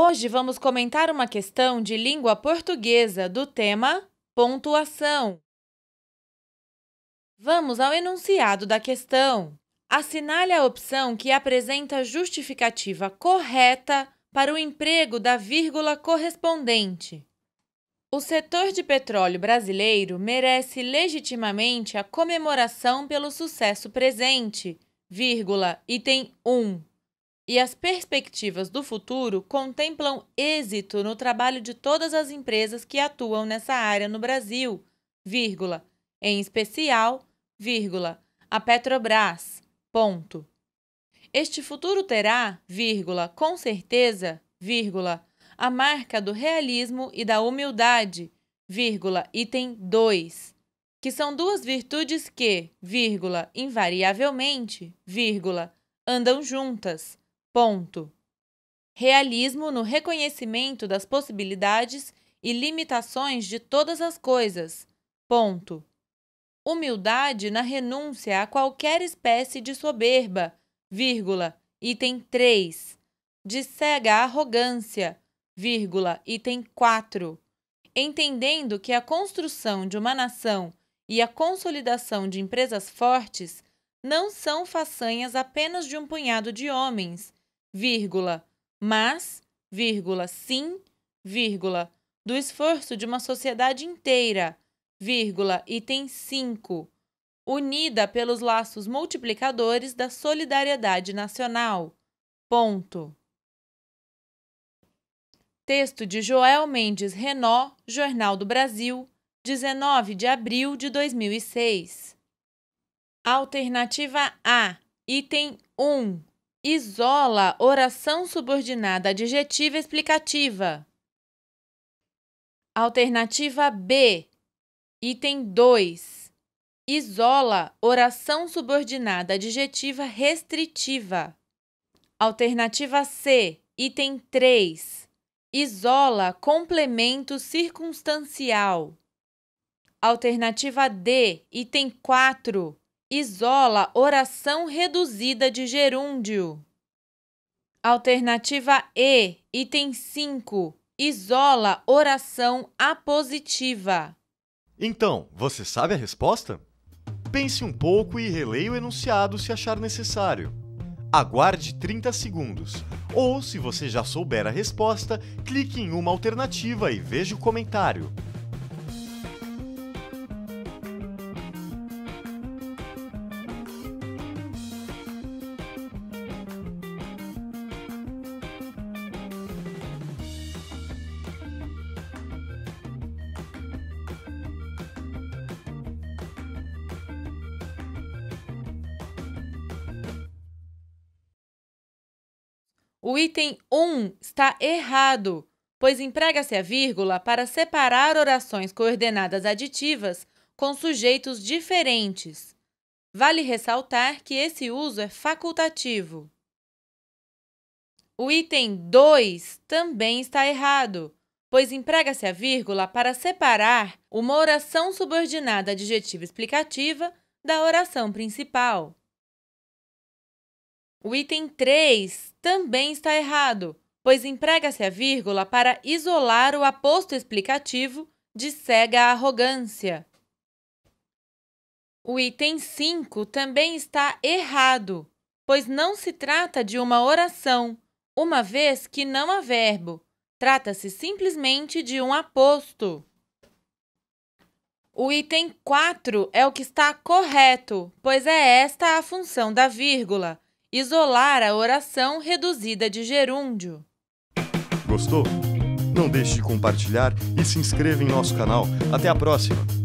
Hoje vamos comentar uma questão de língua portuguesa do tema pontuação. Vamos ao enunciado da questão. Assinale a opção que apresenta a justificativa correta para o emprego da vírgula correspondente. O setor de petróleo brasileiro merece legitimamente a comemoração pelo sucesso presente, vírgula, item 1 e as perspectivas do futuro contemplam êxito no trabalho de todas as empresas que atuam nessa área no Brasil, vírgula, em especial, vírgula, a Petrobras. Ponto. Este futuro terá, vírgula, com certeza, vírgula, a marca do realismo e da humildade, vírgula, item 2, que são duas virtudes que, vírgula, invariavelmente, vírgula, andam juntas Ponto. Realismo no reconhecimento das possibilidades e limitações de todas as coisas. Ponto. Humildade na renúncia a qualquer espécie de soberba, vírgula, item 3. De cega arrogância, vírgula, item 4. Entendendo que a construção de uma nação e a consolidação de empresas fortes não são façanhas apenas de um punhado de homens, vírgula, mas, vírgula, sim, vírgula, do esforço de uma sociedade inteira, vírgula, item 5, unida pelos laços multiplicadores da solidariedade nacional. Ponto. Texto de Joel Mendes Renó, Jornal do Brasil, 19 de abril de 2006. Alternativa A, item 1 isola oração subordinada adjetiva explicativa. Alternativa B, item 2. Isola oração subordinada adjetiva restritiva. Alternativa C, item 3. Isola complemento circunstancial. Alternativa D, item 4. Isola oração reduzida de gerúndio. Alternativa E, item 5. Isola oração apositiva. Então, você sabe a resposta? Pense um pouco e releia o enunciado se achar necessário. Aguarde 30 segundos. Ou, se você já souber a resposta, clique em uma alternativa e veja o comentário. O item 1 está errado, pois emprega-se a vírgula para separar orações coordenadas aditivas com sujeitos diferentes. Vale ressaltar que esse uso é facultativo. O item 2 também está errado, pois emprega-se a vírgula para separar uma oração subordinada adjetiva explicativa da oração principal. O item 3 também está errado, pois emprega-se a vírgula para isolar o aposto explicativo de cega arrogância. O item 5 também está errado, pois não se trata de uma oração, uma vez que não há verbo. Trata-se simplesmente de um aposto. O item 4 é o que está correto, pois é esta a função da vírgula, Isolar a oração reduzida de gerúndio. Gostou? Não deixe de compartilhar e se inscreva em nosso canal. Até a próxima!